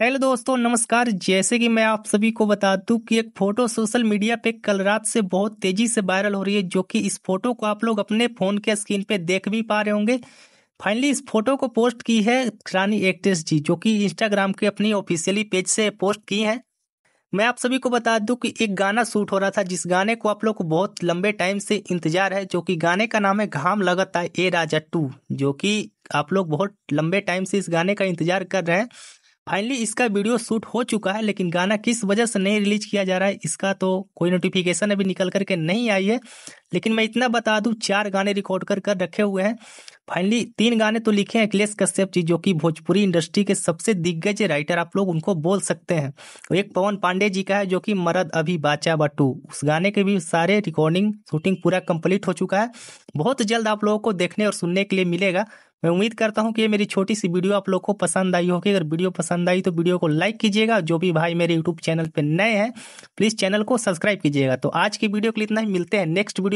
hello दोस्तों नमस्कार जैसे कि मैं आप सभी को बता दूं कि एक फोटो सोशल मीडिया पे कल रात से बहुत तेजी से वायरल हो रही है जो कि इस फोटो को आप लोग अपने फोन के स्क्रीन पे देख भी पा रहे होंगे फाइनली इस फोटो को पोस्ट की है रानी एक्ट्रेस जी जो कि इंस्टाग्राम के अपनी ऑफिशियली पेज से पोस्ट की है मैं आप सभी को बता दूं कि एक गाना शूट हो रहा था जिस गाने को आप लोग को बहुत लंबे टाइम से इंतजार है जो कि गाने का नाम है घाम लगत है ए राजा टू जो कि आप लोग बहुत लंबे टाइम से इस गाने का इंतजार कर रहे हैं फाइनली इसका वीडियो शूट हो चुका है लेकिन गाना किस वजह से नहीं रिलीज किया जा रहा है इसका तो कोई नोटिफिकेशन अभी निकल करके नहीं आई है लेकिन मैं इतना बता दूं चार गाने रिकॉर्ड कर कर रखे हुए हैं फाइनली तीन गाने तो लिखे हैं अखिलेश कश्यप जी जो कि भोजपुरी इंडस्ट्री के सबसे दिग्गज राइटर आप लोग उनको बोल सकते हैं तो एक पवन पांडे जी का है जो कि मरद अभी बाचा बटू उस गाने के भी सारे रिकॉर्डिंग शूटिंग पूरा कंप्लीट हो चुका है बहुत जल्द आप लोगों को देखने और सुनने के लिए मिलेगा मैं उम्मीद करता हूँ कि ये मेरी छोटी सी वीडियो आप लोग को पसंद आई होगी अगर वीडियो पसंद आई तो वीडियो को लाइक कीजिएगा जो भी भाई मेरे यूट्यूब चैनल पर नए हैं प्लीज़ चैनल को सब्सक्राइब कीजिएगा तो आज की वीडियो के लिए इतना ही मिलते हैं नेक्स्ट वीडियो